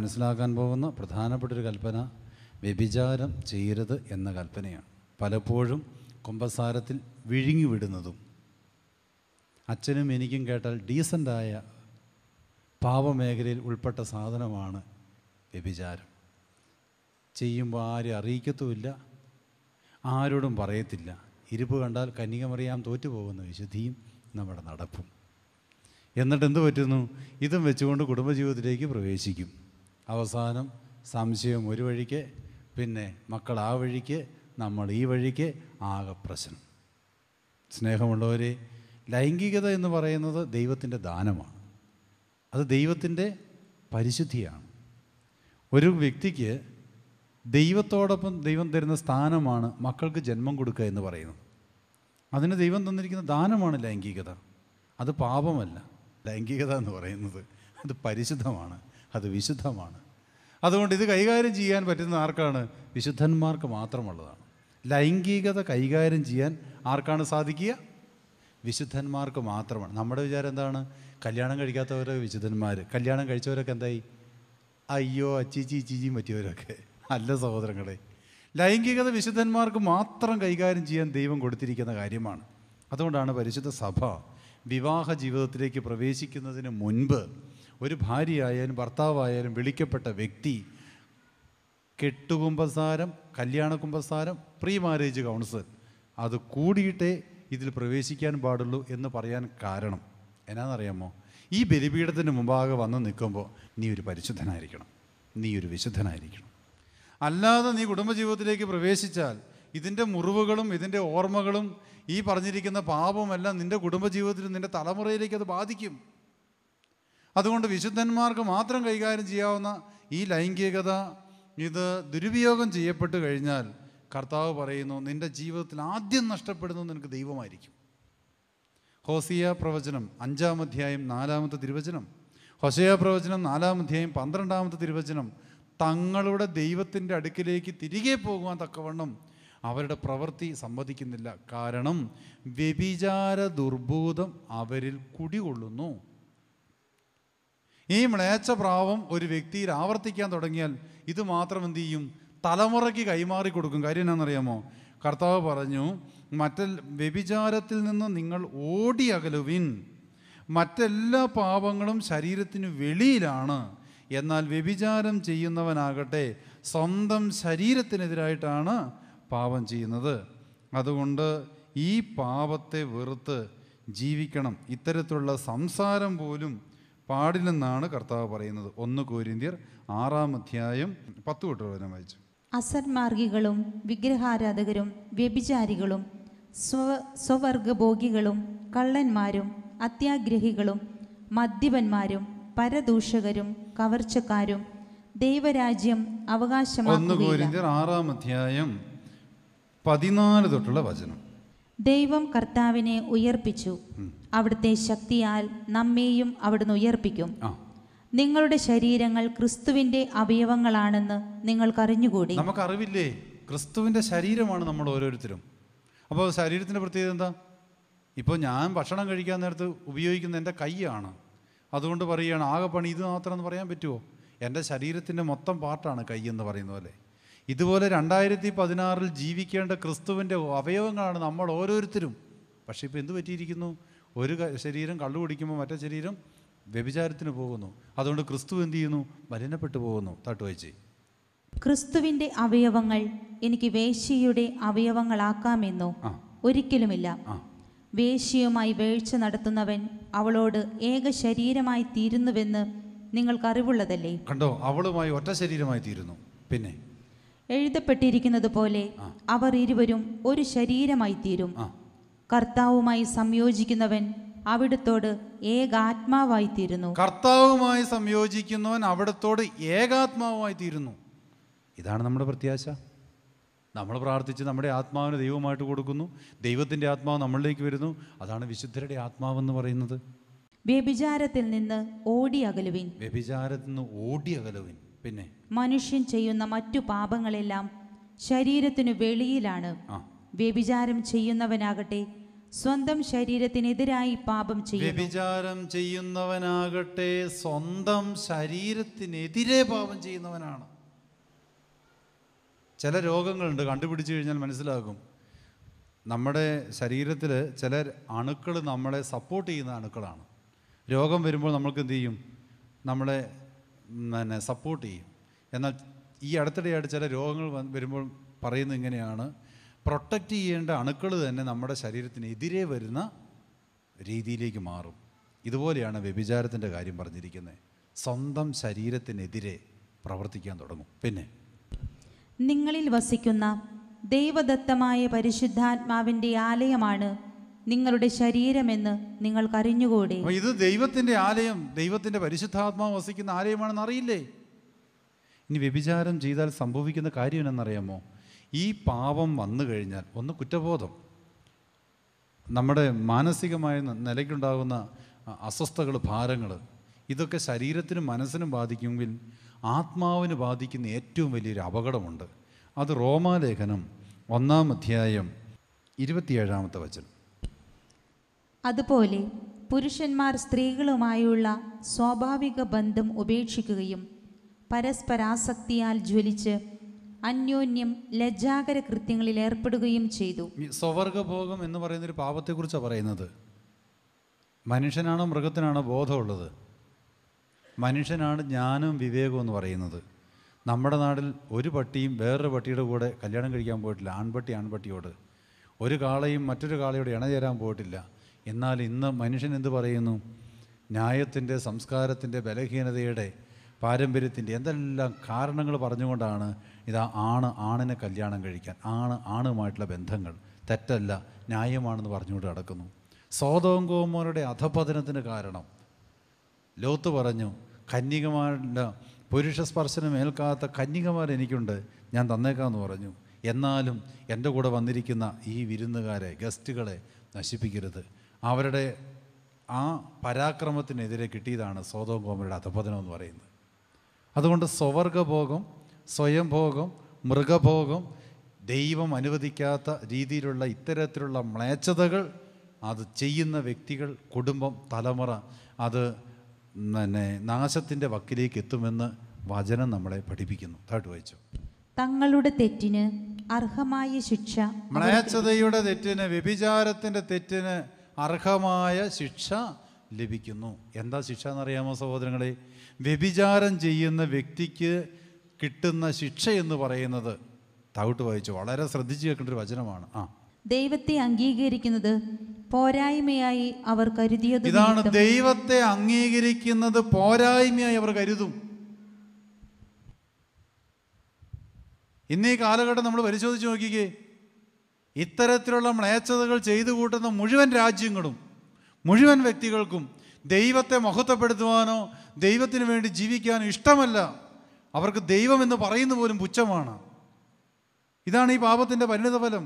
മനസ്സിലാക്കാൻ പോകുന്ന ഒരു കൽപ്പന വ്യഭിചാരം ചെയ്യരുത് എന്ന കൽപ്പനയാണ് പലപ്പോഴും വിഴുങ്ങി വിഴുങ്ങിവിടുന്നതും അച്ഛനും എനിക്കും കേട്ടാൽ ഡീസൻ്റായ പാവമേഖലയിൽ ഉൾപ്പെട്ട സാധനമാണ് വ്യഭിചാരം ചെയ്യുമ്പോൾ ആരും അറിയിക്കത്തുമില്ല ആരോടും പറയത്തില്ല ഇരിപ്പ് കണ്ടാൽ കന്യകമറിയാം തോറ്റുപോകുന്ന വിശുദ്ധിയും നമ്മുടെ നടപ്പും എന്നിട്ട് എന്ത് പറ്റുന്നു ഇതും വെച്ചുകൊണ്ട് കുടുംബജീവിതത്തിലേക്ക് പ്രവേശിക്കും അവസാനം സംശയം ഒരു വഴിക്ക് പിന്നെ മക്കൾ ആ വഴിക്ക് നമ്മൾ ഈ വഴിക്ക് ആകെ പ്രശ്നം സ്നേഹമുള്ളവരെ ലൈംഗികത എന്ന് പറയുന്നത് ദൈവത്തിൻ്റെ ദാനമാണ് അത് ദൈവത്തിൻ്റെ പരിശുദ്ധിയാണ് ഒരു വ്യക്തിക്ക് ദൈവത്തോടൊപ്പം ദൈവം തരുന്ന സ്ഥാനമാണ് മക്കൾക്ക് ജന്മം കൊടുക്കുക എന്ന് പറയുന്നത് അതിന് ദൈവം തന്നിരിക്കുന്ന ദാനമാണ് ലൈംഗികത അത് പാപമല്ല ലൈംഗികത എന്ന് പറയുന്നത് അത് പരിശുദ്ധമാണ് അത് വിശുദ്ധമാണ് അതുകൊണ്ട് ഇത് കൈകാര്യം ചെയ്യാൻ പറ്റുന്ന ആർക്കാണ് വിശുദ്ധന്മാർക്ക് മാത്രമുള്ളതാണ് ലൈംഗികത കൈകാര്യം ചെയ്യാൻ ആർക്കാണ് സാധിക്കുക വിശുദ്ധന്മാർക്ക് മാത്രമാണ് നമ്മുടെ വിചാരം എന്താണ് കല്യാണം കഴിക്കാത്തവരെ വിശുദ്ധന്മാർ കല്യാണം കഴിച്ചവരൊക്കെ എന്തായി അയ്യോ അച്ചിച്ചി ചിച്ചിയും പറ്റിയവരൊക്കെ അല്ല സഹോദരങ്ങളെ ലൈംഗികത വിശുദ്ധന്മാർക്ക് മാത്രം കൈകാര്യം ചെയ്യാൻ ദൈവം കൊടുത്തിരിക്കുന്ന കാര്യമാണ് അതുകൊണ്ടാണ് പരിശുദ്ധ സഭ വിവാഹ ജീവിതത്തിലേക്ക് പ്രവേശിക്കുന്നതിന് മുൻപ് ഒരു ഭാര്യയായാലും ഭർത്താവായാലും വിളിക്കപ്പെട്ട വ്യക്തി കെട്ടുകുംഭസാരം കല്യാണ കുമ്പസാരം പ്രീ മാരേജ് കൗൺസിൽ അത് കൂടിയിട്ടേ ഇതിൽ പ്രവേശിക്കാൻ പാടുള്ളൂ എന്ന് പറയാൻ കാരണം എന്നാണെന്നറിയാമോ ഈ ബലിപീഠത്തിന് മുമ്പാകെ വന്ന് നിൽക്കുമ്പോൾ നീ ഒരു പരിശുദ്ധനായിരിക്കണം നീ ഒരു വിശുദ്ധനായിരിക്കണം അല്ലാതെ നീ കുടുംബജീവിതത്തിലേക്ക് പ്രവേശിച്ചാൽ ഇതിൻ്റെ മുറിവുകളും ഇതിൻ്റെ ഓർമ്മകളും ഈ പറഞ്ഞിരിക്കുന്ന പാപമെല്ലാം നിൻ്റെ കുടുംബജീവിതത്തിലും നിൻ്റെ തലമുറയിലേക്ക് അത് ബാധിക്കും അതുകൊണ്ട് വിശുദ്ധന്മാർക്ക് മാത്രം കൈകാര്യം ചെയ്യാവുന്ന ഈ ലൈംഗികത ഇത് ദുരുപയോഗം ചെയ്യപ്പെട്ട് കഴിഞ്ഞാൽ കർത്താവ് പറയുന്നു നിൻ്റെ ജീവിതത്തിൽ ആദ്യം നഷ്ടപ്പെടുന്നത് നിനക്ക് ദൈവമായിരിക്കും ഹോസിയ പ്രവചനം അഞ്ചാം അധ്യായം നാലാമത്തെ തിരുവചനം ഹൊസയ പ്രവചനം നാലാം അധ്യായം പന്ത്രണ്ടാമത്തെ തിരുവചനം തങ്ങളുടെ ദൈവത്തിൻ്റെ അടുക്കിലേക്ക് തിരികെ പോകുവാൻ തക്കവണ്ണം അവരുടെ പ്രവൃത്തി സംവദിക്കുന്നില്ല കാരണം വ്യഭിചാര ദുർഭൂതം അവരിൽ കുടികൊള്ളുന്നു ഈ മ്ലേച്ച പ്രാവം ഒരു വ്യക്തിയിൽ ആവർത്തിക്കാൻ തുടങ്ങിയാൽ ഇത് മാത്രം എന്തു ചെയ്യും തലമുറയ്ക്ക് കൈമാറി കൊടുക്കും കാര്യം എന്നാണെന്നറിയാമോ കർത്താവ് പറഞ്ഞു മറ്റ വ്യഭിചാരത്തിൽ നിന്ന് നിങ്ങൾ ഓടി അകലുവിൻ മറ്റെല്ലാ പാപങ്ങളും ശരീരത്തിന് വെളിയിലാണ് എന്നാൽ വ്യഭിചാരം ചെയ്യുന്നവനാകട്ടെ സ്വന്തം ശരീരത്തിനെതിരായിട്ടാണ് പാപം ചെയ്യുന്നത് അതുകൊണ്ട് ഈ പാപത്തെ വെറുത്ത് ജീവിക്കണം ഇത്തരത്തിലുള്ള സംസാരം പോലും പാടില്ലെന്നാണ് കർത്താവ് പറയുന്നത് ഒന്ന് കോരിന്തിയർ ആറാം അധ്യായം പത്ത് കൊട്ടുവചനം വായിച്ചു അസന്മാർഗികളും വിഗ്രഹാരാധകരും വ്യഭിചാരികളും സ്വ സ്വവർഗഭോഗികളും കള്ളന്മാരും അത്യാഗ്രഹികളും മദ്യപന്മാരും പരദൂഷകരും കവർച്ചക്കാരും ദൈവരാജ്യം അവകാശമാക്കുകയില്ല ഒന്ന് ആറാം അധ്യായം പതിനാല് തൊട്ടുള്ള വചനം ദൈവം കർത്താവിനെ ഉയർപ്പിച്ചു അവിടുത്തെ ശക്തിയാൽ നമ്മെയും അവിടുന്ന് ഉയർപ്പിക്കും നിങ്ങളുടെ ശരീരങ്ങൾ ക്രിസ്തുവിന്റെ അവയവങ്ങളാണെന്ന് നിങ്ങൾക്ക് അറിഞ്ഞുകൂടി നമുക്ക് അറിവില്ലേ ക്രിസ്തുവിന്റെ ശരീരമാണ് നമ്മൾ ഓരോരുത്തരും അപ്പോൾ ശരീരത്തിന്റെ പ്രത്യേകത എന്താ ഇപ്പോൾ ഞാൻ ഭക്ഷണം കഴിക്കാൻ നേരത്ത് ഉപയോഗിക്കുന്ന എൻ്റെ കൈയാണ് അതുകൊണ്ട് പറയുകയാണ് ആകെ പണി ഇത് മാത്രം എന്ന് പറയാൻ പറ്റുമോ എൻ്റെ ശരീരത്തിൻ്റെ മൊത്തം പാർട്ടാണ് കൈ എന്ന് പറയുന്നത് പോലെ ഇതുപോലെ രണ്ടായിരത്തി പതിനാറിൽ ജീവിക്കേണ്ട ക്രിസ്തുവിൻ്റെ അവയവങ്ങളാണ് നമ്മൾ ഓരോരുത്തരും പക്ഷേ ഇപ്പോൾ എന്ത് പറ്റിയിരിക്കുന്നു ഒരു ശരീരം കള്ളു കുടിക്കുമ്പോൾ മറ്റേ ശരീരം വ്യഭിചാരത്തിന് പോകുന്നു അതുകൊണ്ട് ക്രിസ്തു എന്ത് ചെയ്യുന്നു മലിനപ്പെട്ടു പോകുന്നു തട്ടുവച്ച് ക്രിസ്തുവിൻ്റെ അവയവങ്ങൾ എനിക്ക് വേശ്യയുടെ അവയവങ്ങളാക്കാമെന്നോ ഒരിക്കലുമില്ല വേശ്യയുമായി വേഴ്ച നടത്തുന്നവൻ അവളോട് ഏക ശരീരമായി തീരുന്നുവെന്ന് നിങ്ങൾക്ക് അറിവുള്ളതല്ലേ കണ്ടോ അവളുമായി ഒറ്റ ശരീരമായി തീരുന്നു പിന്നെ എഴുതപ്പെട്ടിരിക്കുന്നത് പോലെ അവർ ഇരുവരും ഒരു ശരീരമായി തീരും കർത്താവുമായി സംയോജിക്കുന്നവൻ അവിടത്തോട് ഏകാത്മാവായി തീരുന്നു കർത്താവുമായി സംയോജിക്കുന്നവൻ അവിടത്തോട് ഏകാത്മാവുമായി തീരുന്നു ഇതാണ് നമ്മുടെ പ്രത്യാശ നമ്മൾ പ്രാർത്ഥിച്ച് നമ്മുടെ ആത്മാവിന് ദൈവമായിട്ട് കൊടുക്കുന്നു ദൈവത്തിന്റെ ആത്മാവ് നമ്മളിലേക്ക് വരുന്നു അതാണ് വിശുദ്ധരുടെ ആത്മാവെന്ന് പറയുന്നത് വ്യഭിചാരത്തിൽ നിന്ന് ഓടി അകലുവിൻ വ്യഭിചാരത്തിൽ നിന്ന് ഓടി അകലുവിൻ പിന്നെ മനുഷ്യൻ ചെയ്യുന്ന മറ്റു പാപങ്ങളെല്ലാം ശരീരത്തിനു വെളിയിലാണ് വ്യഭിചാരം ചെയ്യുന്നവനാകട്ടെ സ്വന്തം ശരീരത്തിനെതിരായി പാപം ചെയ്യും വ്യഭിചാരം ചെയ്യുന്നവനാകട്ടെ സ്വന്തം ശരീരത്തിനെതിരെ പാപം ചെയ്യുന്നവനാണ് ചില രോഗങ്ങളുണ്ട് കണ്ടുപിടിച്ചു കഴിഞ്ഞാൽ മനസ്സിലാകും നമ്മുടെ ശരീരത്തിൽ ചില അണുക്കൾ നമ്മളെ സപ്പോർട്ട് ചെയ്യുന്ന അണുക്കളാണ് രോഗം വരുമ്പോൾ നമ്മൾക്ക് എന്ത് ചെയ്യും നമ്മളെ പിന്നെ സപ്പോർട്ട് ചെയ്യും എന്നാൽ ഈ അടുത്തിടെയായിട്ട് ചില രോഗങ്ങൾ വരുമ്പോൾ പറയുന്നത് ഇങ്ങനെയാണ് പ്രൊട്ടക്റ്റ് ചെയ്യേണ്ട അണുക്കൾ തന്നെ നമ്മുടെ ശരീരത്തിനെതിരെ വരുന്ന രീതിയിലേക്ക് മാറും ഇതുപോലെയാണ് വ്യഭിചാരത്തിൻ്റെ കാര്യം പറഞ്ഞിരിക്കുന്നത് സ്വന്തം ശരീരത്തിനെതിരെ പ്രവർത്തിക്കാൻ തുടങ്ങും പിന്നെ നിങ്ങളിൽ വസിക്കുന്ന ദൈവദത്തമായ പരിശുദ്ധാത്മാവിൻ്റെ ആലയമാണ് നിങ്ങളുടെ ശരീരമെന്ന് നിങ്ങൾക്കറിഞ്ഞുകൂടി ഇത് ദൈവത്തിന്റെ ആലയം ദൈവത്തിന്റെ പരിശുദ്ധാത്മാവ് വസിക്കുന്ന ആലയമാണെന്ന് അറിയില്ലേ ഇനി വ്യഭിചാരം ചെയ്താൽ സംഭവിക്കുന്ന കാര്യം എന്നറിയാമോ ഈ പാപം വന്നു കഴിഞ്ഞാൽ ഒന്ന് കുറ്റബോധം നമ്മുടെ മാനസികമായ നിലയ്ക്കുണ്ടാകുന്ന അസ്വസ്ഥകൾ ഭാരങ്ങൾ ഇതൊക്കെ ശരീരത്തിനും മനസ്സിനും ബാധിക്കുമെങ്കിൽ ആത്മാവിന് ബാധിക്കുന്ന ഏറ്റവും വലിയൊരു അപകടമുണ്ട് അത് റോമാലേഖനം ഒന്നാം അധ്യായം ഇരുപത്തിയേഴാമത്തെ വചനം അതുപോലെ പുരുഷന്മാർ സ്ത്രീകളുമായുള്ള സ്വാഭാവിക ബന്ധം ഉപേക്ഷിക്കുകയും പരസ്പരാസക്തിയാൽ ജ്വലിച്ച് അന്യോന്യം ലജ്ജാകര കൃത്യങ്ങളിൽ ഏർപ്പെടുകയും ചെയ്തു സ്വവർഗഭോഗം എന്ന് പറയുന്ന ഒരു പാപത്തെക്കുറിച്ചാണ് പറയുന്നത് മനുഷ്യനാണോ മൃഗത്തിനാണോ ബോധമുള്ളത് മനുഷ്യനാണ് ജ്ഞാനവും വിവേകവും എന്ന് പറയുന്നത് നമ്മുടെ നാട്ടിൽ ഒരു പട്ടിയും വേറൊരു പട്ടിയുടെ കൂടെ കല്യാണം കഴിക്കാൻ പോയിട്ടില്ല ആൺപട്ടി ആൺപട്ടിയോട് ഒരു കാളയും മറ്റൊരു കാളയോട് ഇണ ചേരാൻ പോയിട്ടില്ല എന്നാൽ ഇന്ന് മനുഷ്യൻ എന്ത് പറയുന്നു ന്യായത്തിൻ്റെ സംസ്കാരത്തിൻ്റെ ബലഹീനതയുടെ പാരമ്പര്യത്തിൻ്റെ എന്തെല്ലാം കാരണങ്ങൾ പറഞ്ഞുകൊണ്ടാണ് ഇതാ ആണ് ആണിനെ കല്യാണം കഴിക്കാൻ ആണ് ആണുമായിട്ടുള്ള ബന്ധങ്ങൾ തെറ്റല്ല ന്യായമാണെന്ന് പറഞ്ഞുകൊണ്ട് നടക്കുന്നു സോതവും അധപതനത്തിന് കാരണം ലോത്ത് പറഞ്ഞു കന്യകമാരുടെ പുരുഷ സ്പർശനം ഏൽക്കാത്ത കന്യകമാർ എനിക്കുണ്ട് ഞാൻ തന്നേക്കാമെന്ന് പറഞ്ഞു എന്നാലും എൻ്റെ കൂടെ വന്നിരിക്കുന്ന ഈ വിരുന്നുകാരെ ഗസ്റ്റുകളെ നശിപ്പിക്കരുത് അവരുടെ ആ പരാക്രമത്തിനെതിരെ കിട്ടിയതാണ് സ്വതവും കോമരുടെ അധപതനം എന്ന് പറയുന്നത് അതുകൊണ്ട് സ്വവർഗഭോഗം സ്വയംഭോഗം മൃഗഭോഗം ദൈവം അനുവദിക്കാത്ത രീതിയിലുള്ള ഇത്തരത്തിലുള്ള മ്ലേച്ഛതകൾ അത് ചെയ്യുന്ന വ്യക്തികൾ കുടുംബം തലമുറ അത് പിന്നെ നാശത്തിൻ്റെ വക്കിലേക്ക് എത്തുമെന്ന് വചനം നമ്മളെ പഠിപ്പിക്കുന്നു താട്ട് വായിച്ചു തങ്ങളുടെ തെറ്റിന് അർഹമായ ശിക്ഷ മ്ലേച്ഛതയുടെ തെറ്റിന് വ്യഭിചാരത്തിൻ്റെ തെറ്റിന് അർഹമായ ശിക്ഷ ലഭിക്കുന്നു എന്താ ശിക്ഷ എന്നറിയാമോ സഹോദരങ്ങളെ വ്യഭിചാരം ചെയ്യുന്ന വ്യക്തിക്ക് കിട്ടുന്ന ശിക്ഷ എന്ന് പറയുന്നത് തവിട്ട് വായിച്ചു വളരെ ശ്രദ്ധിച്ചു കേൾക്കേണ്ട ഒരു വചനമാണ് ആ ദൈവത്തെ അംഗീകരിക്കുന്നത് പോരായ്മയായി അവർ കരുതിയത് ഇതാണ് ദൈവത്തെ അംഗീകരിക്കുന്നത് പോരായ്മയായി അവർ കരുതും ഇന്നീ കാലഘട്ടം നമ്മൾ പരിശോധിച്ച് നോക്കിക്കേ ഇത്തരത്തിലുള്ള മ്ലേച്ഛതകൾ ചെയ്തു കൂട്ടുന്ന മുഴുവൻ രാജ്യങ്ങളും മുഴുവൻ വ്യക്തികൾക്കും ദൈവത്തെ മഹത്വപ്പെടുത്തുവാനോ ദൈവത്തിന് വേണ്ടി ജീവിക്കാനോ ഇഷ്ടമല്ല അവർക്ക് ദൈവമെന്ന് പറയുന്ന പോലും പുച്ഛമാണ് ഇതാണ് ഈ പാപത്തിൻ്റെ പരിണിതഫലം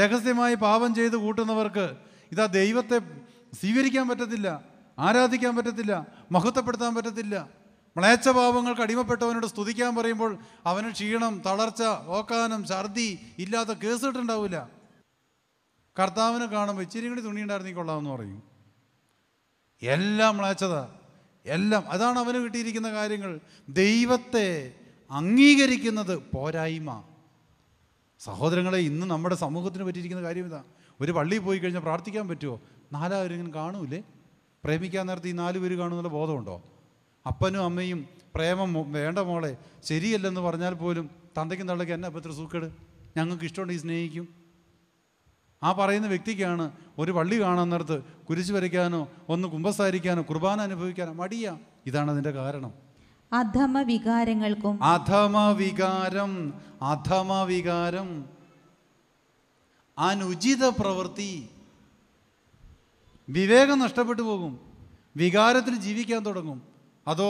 രഹസ്യമായി പാപം ചെയ്ത് കൂട്ടുന്നവർക്ക് ഇതാ ദൈവത്തെ സ്വീകരിക്കാൻ പറ്റത്തില്ല ആരാധിക്കാൻ പറ്റത്തില്ല മഹത്വപ്പെടുത്താൻ പറ്റത്തില്ല മ്ലേച്ഛഭാവങ്ങൾക്ക് അടിമപ്പെട്ടവനോട് സ്തുതിക്കാൻ പറയുമ്പോൾ അവന് ക്ഷീണം തളർച്ച ഓക്കാനം ഛർദി ഇല്ലാത്ത കേസിട്ടുണ്ടാവില്ല കർത്താവിനെ കാണുമ്പോൾ ഇച്ചിരി കൂടി തുണി ഉണ്ടായിരുന്നെങ്കിൽ കൊള്ളാമെന്ന് പറയും എല്ലാം മ്ലേച്ഛത എല്ലാം അതാണ് അവന് കിട്ടിയിരിക്കുന്ന കാര്യങ്ങൾ ദൈവത്തെ അംഗീകരിക്കുന്നത് പോരായ്മ സഹോദരങ്ങളെ ഇന്ന് നമ്മുടെ സമൂഹത്തിന് പറ്റിയിരിക്കുന്ന കാര്യം ഇതാ ഒരു പള്ളിയിൽ പോയി കഴിഞ്ഞാൽ പ്രാർത്ഥിക്കാൻ പറ്റുമോ നാലാവരെങ്കിലും കാണൂലേ പ്രേമിക്കാൻ നേരത്തെ ഈ നാല് പേര് കാണുമെന്നുള്ള ബോധമുണ്ടോ അപ്പനും അമ്മയും പ്രേമം വേണ്ട മോളെ ശരിയല്ലെന്ന് പറഞ്ഞാൽ പോലും തന്തയ്ക്കും തള്ളയ്ക്ക് എന്നെ അപ്പം ഇത്ര സൂക്കേട് ഞങ്ങൾക്ക് ഇഷ്ടമുണ്ടെങ്കിൽ സ്നേഹിക്കും ആ പറയുന്ന വ്യക്തിക്കാണ് ഒരു പള്ളി കാണുന്നിടത്ത് കുരിശ് വരയ്ക്കാനോ ഒന്ന് കുമ്പസാരിക്കാനോ കുർബാന അനുഭവിക്കാനോ മടിയ ഇതാണ് അതിൻ്റെ കാരണം അധമ വികാരങ്ങൾക്കും അധമ വികാരം അധമ വികാരം അനുചിത പ്രവൃത്തി വിവേകം നഷ്ടപ്പെട്ടു പോകും വികാരത്തിൽ ജീവിക്കാൻ തുടങ്ങും അതോ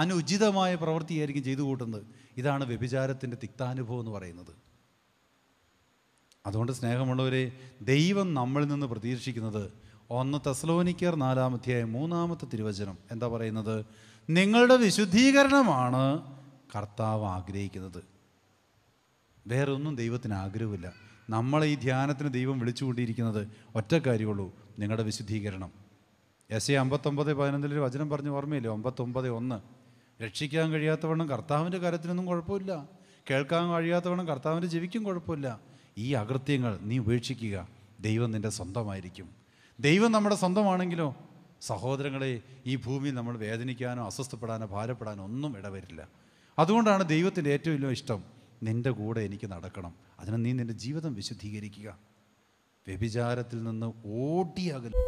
അനുചിതമായ പ്രവൃത്തിയായിരിക്കും ചെയ്തു കൂട്ടുന്നത് ഇതാണ് വ്യഭിചാരത്തിൻ്റെ തിക്താനുഭവം എന്ന് പറയുന്നത് അതുകൊണ്ട് സ്നേഹമുള്ളവരെ ദൈവം നമ്മളിൽ നിന്ന് പ്രതീക്ഷിക്കുന്നത് ഒന്ന് തെസ്ലോനിക്കർ നാലാമധ്യായ മൂന്നാമത്തെ തിരുവചനം എന്താ പറയുന്നത് നിങ്ങളുടെ വിശുദ്ധീകരണമാണ് കർത്താവ് ആഗ്രഹിക്കുന്നത് വേറെ ഒന്നും ദൈവത്തിന് ആഗ്രഹമില്ല നമ്മളെ ഈ ധ്യാനത്തിന് ദൈവം വിളിച്ചുകൊണ്ടിരിക്കുന്നത് ഒറ്റ കാര്യമുള്ളൂ നിങ്ങളുടെ വിശുദ്ധീകരണം എസ് എ അമ്പത്തൊമ്പത് പതിനൊന്നിൽ വചനം പറഞ്ഞ് ഓർമ്മയില്ലേ ഒമ്പത്തൊമ്പത് ഒന്ന് രക്ഷിക്കാൻ കഴിയാത്തവണ്ണം കർത്താവിൻ്റെ കാര്യത്തിനൊന്നും കുഴപ്പമില്ല കേൾക്കാൻ കഴിയാത്തവണ്ണം കർത്താവിൻ്റെ ജീവിക്കും കുഴപ്പമില്ല ഈ അകൃത്യങ്ങൾ നീ ഉപേക്ഷിക്കുക ദൈവം നിൻ്റെ സ്വന്തമായിരിക്കും ദൈവം നമ്മുടെ സ്വന്തമാണെങ്കിലോ സഹോദരങ്ങളെ ഈ ഭൂമി നമ്മൾ വേദനിക്കാനോ അസ്വസ്ഥപ്പെടാനോ ഭാരപ്പെടാനോ ഒന്നും ഇടവരില്ല അതുകൊണ്ടാണ് ദൈവത്തിൻ്റെ ഏറ്റവും വലിയ ഇഷ്ടം നിൻ്റെ കൂടെ എനിക്ക് നടക്കണം അതിന് നീ നിൻ്റെ ജീവിതം വിശുദ്ധീകരിക്കുക വ്യഭിചാരത്തിൽ നിന്ന് ഓടിയകലും